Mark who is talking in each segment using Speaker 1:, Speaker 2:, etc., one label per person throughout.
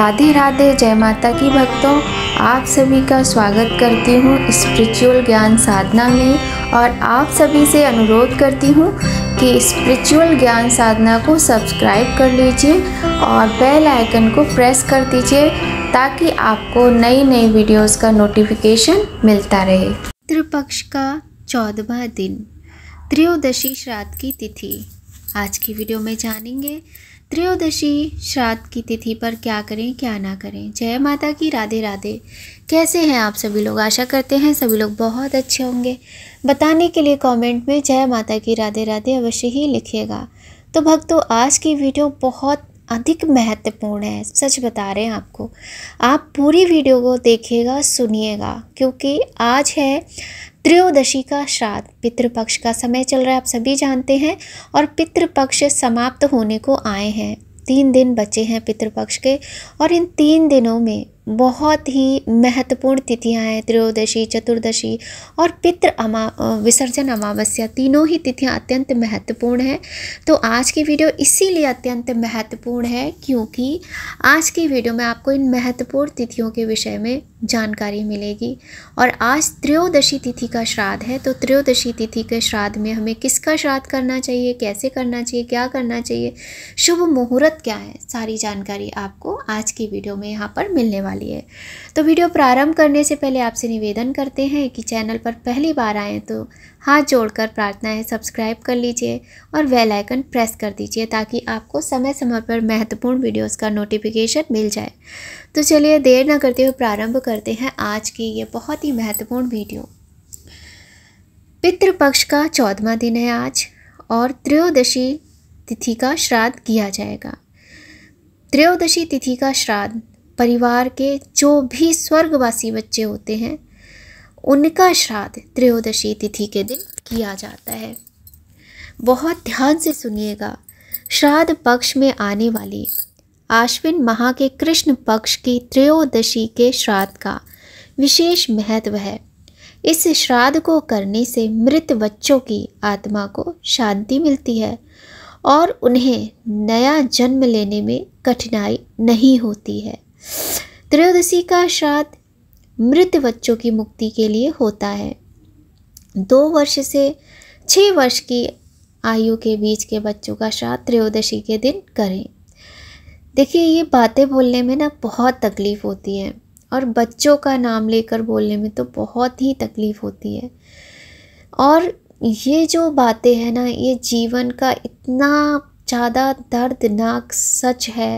Speaker 1: राधे राधे जय माता की भक्तों आप सभी का स्वागत करती हूँ स्पिरिचुअल ज्ञान साधना में और आप सभी से अनुरोध करती हूँ कि स्पिरिचुअल ज्ञान साधना को सब्सक्राइब कर लीजिए और बेल आइकन को प्रेस कर दीजिए ताकि आपको नई नई वीडियोस का नोटिफिकेशन मिलता रहे त्रिपक्ष का चौदवा दिन त्रियोदशी श्राद्ध की तिथि आज की वीडियो में जानेंगे त्रयोदशी श्राद्ध की तिथि पर क्या करें क्या ना करें जय माता की राधे राधे कैसे हैं आप सभी लोग आशा करते हैं सभी लोग बहुत अच्छे होंगे बताने के लिए कमेंट में जय माता की राधे राधे अवश्य ही लिखिएगा तो भक्तों आज की वीडियो बहुत अधिक महत्वपूर्ण है सच बता रहे हैं आपको आप पूरी वीडियो को देखिएगा सुनिएगा क्योंकि आज है त्रयोदशी का श्राद्ध पितृपक्ष का समय चल रहा है आप सभी जानते हैं और पितृपक्ष समाप्त होने को आए हैं तीन दिन बचे हैं पितृपक्ष के और इन तीन दिनों में बहुत ही महत्वपूर्ण तिथियां हैं त्रयोदशी चतुर्दशी और पितृ अमा विसर्जन अमावस्या तीनों ही तिथियां अत्यंत महत्वपूर्ण हैं तो आज की वीडियो इसीलिए अत्यंत महत्वपूर्ण है क्योंकि आज की वीडियो में आपको इन महत्वपूर्ण तिथियों के विषय में जानकारी मिलेगी और आज त्रयोदशी तिथि का श्राद्ध है तो त्रयोदशी तिथि के श्राद्ध में हमें किसका श्राद्ध करना चाहिए कैसे करना चाहिए क्या करना चाहिए शुभ मुहूर्त क्या है सारी जानकारी आपको आज की वीडियो में यहाँ पर मिलने वाली है तो वीडियो प्रारंभ करने से पहले आपसे निवेदन करते हैं कि चैनल पर पहली बार आएँ तो हाथ जोड़कर प्रार्थना है सब्सक्राइब कर लीजिए और वेल आइकन प्रेस कर दीजिए ताकि आपको समय समय पर महत्वपूर्ण वीडियोस का नोटिफिकेशन मिल जाए तो चलिए देर ना करते हुए प्रारंभ कर करते हैं आज की ये बहुत ही महत्वपूर्ण वीडियो पितृपक्ष पक्ष का चौदवा दिन है आज और त्रयोदशी तिथि का श्राद्ध किया जाएगा त्रयोदशी तिथि का श्राद्ध परिवार के जो भी स्वर्गवासी बच्चे होते हैं उनका श्राद्ध त्रयोदशी तिथि के दिन किया जाता है बहुत ध्यान से सुनिएगा श्राद्ध पक्ष में आने वाली आश्विन माह के कृष्ण पक्ष की त्रयोदशी के श्राद्ध का विशेष महत्व है इस श्राद्ध को करने से मृत बच्चों की आत्मा को शांति मिलती है और उन्हें नया जन्म लेने में कठिनाई नहीं होती है त्रयोदशी का श्राद्ध मृत बच्चों की मुक्ति के लिए होता है दो वर्ष से छः वर्ष की आयु के बीच के बच्चों का श्राद्ध त्रयोदशी के दिन करें देखिए ये बातें बोलने में ना बहुत तकलीफ़ होती है और बच्चों का नाम लेकर बोलने में तो बहुत ही तकलीफ़ होती है और ये जो बातें हैं ना ये जीवन का इतना ज़्यादा दर्दनाक सच है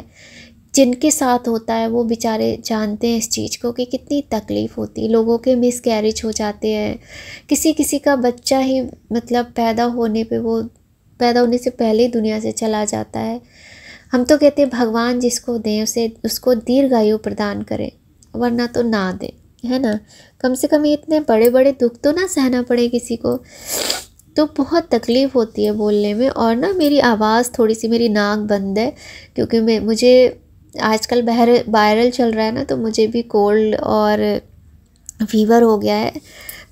Speaker 1: जिनके साथ होता है वो बेचारे जानते हैं इस चीज़ को कि कितनी तकलीफ़ होती है लोगों के मिस कैरेज हो जाते हैं किसी किसी का बच्चा ही मतलब पैदा होने पे वो पैदा होने से पहले ही दुनिया से चला जाता है हम तो कहते हैं भगवान जिसको दें उसे उसको दीर्घायु प्रदान करें वरना तो ना दे है ना कम से कम इतने बड़े बड़े दुख तो ना सहना पड़े किसी को तो बहुत तकलीफ़ होती है बोलने में और ना मेरी आवाज़ थोड़ी सी मेरी नाक बंद है क्योंकि मैं मुझे आजकल बहर वायरल चल रहा है ना तो मुझे भी कोल्ड और फीवर हो गया है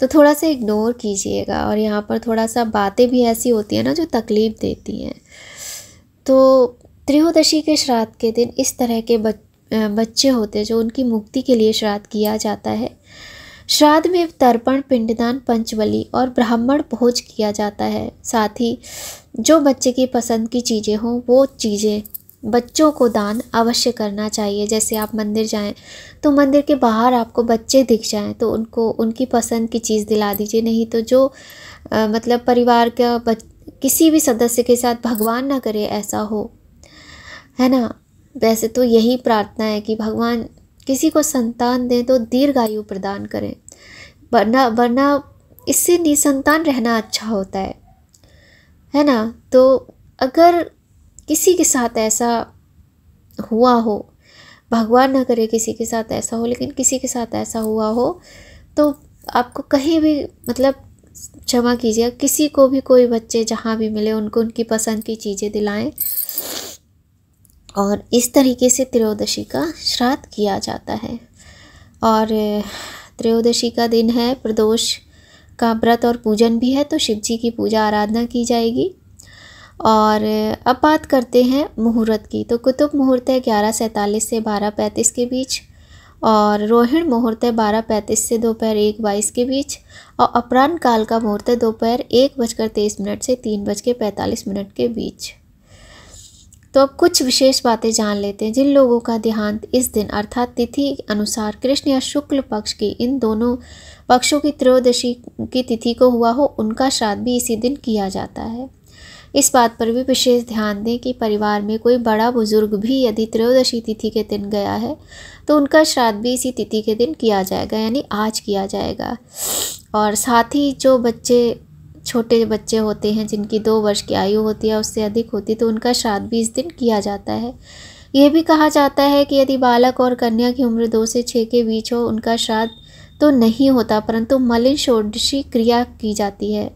Speaker 1: तो थोड़ा सा इग्नोर कीजिएगा और यहाँ पर थोड़ा सा बातें भी ऐसी होती हैं ना जो तकलीफ़ देती हैं तो त्रयोदशी के श्राद्ध के दिन इस तरह के बच, बच्चे होते हैं जो उनकी मुक्ति के लिए श्राद्ध किया जाता है श्राद्ध में तर्पण पिंडदान पंचबली और ब्राह्मण भोज किया जाता है साथ ही जो बच्चे की पसंद की चीज़ें हों वो चीज़ें बच्चों को दान अवश्य करना चाहिए जैसे आप मंदिर जाएं तो मंदिर के बाहर आपको बच्चे दिख जाएं तो उनको उनकी पसंद की चीज़ दिला दीजिए नहीं तो जो आ, मतलब परिवार का बच, किसी भी सदस्य के साथ भगवान ना करे ऐसा हो है ना वैसे तो यही प्रार्थना है कि भगवान किसी को संतान दें तो दीर्घ आयु प्रदान करें वरना वरना इससे निसंतान रहना अच्छा होता है है ना तो अगर किसी के साथ ऐसा हुआ हो भगवान ना करे किसी के साथ ऐसा हो लेकिन किसी के साथ ऐसा हुआ हो तो आपको कहीं भी मतलब क्षमा कीजिए किसी को भी कोई बच्चे जहाँ भी मिले उनको उनकी पसंद की चीज़ें दिलाएं और इस तरीके से त्रयोदशी का श्राद्ध किया जाता है और त्रयोदशी का दिन है प्रदोष का व्रत और पूजन भी है तो शिव जी की पूजा आराधना की जाएगी और अब बात करते हैं मुहूर्त की तो कुतुब मुहूर्त है ग्यारह सैंतालीस से बारह पैंतीस के बीच और रोहिण मुहूर्त है बारह पैंतीस से दोपहर एक बाईस के बीच और अपराह्न काल का मुहूर्त है दोपहर एक बजकर तेईस मिनट से तीन बज के पैंतालीस मिनट के बीच तो अब कुछ विशेष बातें जान लेते हैं जिन लोगों का देहांत इस दिन अर्थात तिथि अनुसार कृष्ण या शुक्ल पक्ष की इन दोनों पक्षों की त्रयोदशी की तिथि को हुआ हो उनका श्राद्ध भी इसी दिन किया जाता है इस बात पर भी विशेष ध्यान दें कि परिवार में कोई बड़ा बुजुर्ग भी यदि त्रयोदशी तिथि के दिन गया है तो उनका श्राद्ध भी इसी तिथि के दिन किया जाएगा यानी आज किया जाएगा और साथ ही जो बच्चे छोटे बच्चे होते हैं जिनकी दो वर्ष की आयु होती है उससे अधिक होती तो उनका श्राद्ध भी इस दिन किया जाता है यह भी कहा जाता है कि यदि बालक और कन्या की उम्र दो से छः के बीच हो उनका श्राद्ध तो नहीं होता परंतु मलिन षोडशी क्रिया की जाती है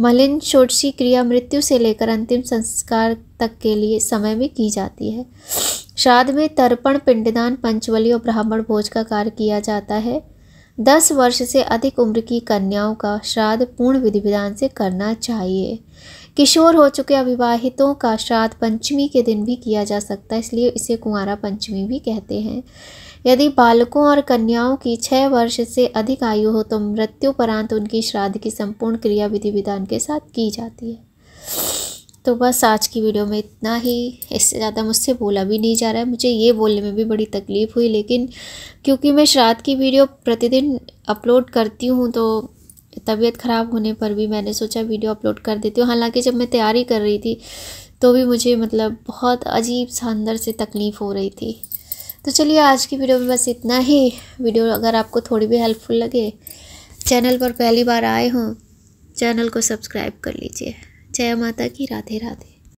Speaker 1: मलिन षोडशी क्रिया मृत्यु से लेकर अंतिम संस्कार तक के लिए समय में की जाती है श्राद्ध में तर्पण पिंडदान पंचवली और ब्राह्मण भोज का कार्य किया जाता है दस वर्ष से अधिक उम्र की कन्याओं का श्राद्ध पूर्ण विधि विधान से करना चाहिए किशोर हो चुके अविवाहितों का श्राद्ध पंचमी के दिन भी किया जा सकता है इसलिए इसे कुंवारा पंचमी भी कहते हैं यदि बालकों और कन्याओं की छः वर्ष से अधिक आयु हो तो मृत्युपरांत उनकी श्राद्ध की संपूर्ण क्रिया विधि विधान के साथ की जाती है तो बस आज की वीडियो में इतना ही इससे ज़्यादा मुझसे बोला भी नहीं जा रहा है मुझे ये बोलने में भी बड़ी तकलीफ़ हुई लेकिन क्योंकि मैं श्राद्ध की वीडियो प्रतिदिन अपलोड करती हूँ तो तबीयत ख़राब होने पर भी मैंने सोचा वीडियो अपलोड कर देती हूँ हालांकि जब मैं तैयारी कर रही थी तो भी मुझे मतलब बहुत अजीब सा अंदर से तकलीफ़ हो रही थी तो चलिए आज की वीडियो में बस इतना ही वीडियो अगर आपको थोड़ी भी हेल्पफुल लगे चैनल पर पहली बार आए हों चैनल को सब्सक्राइब कर लीजिए जय माता की राधे राधे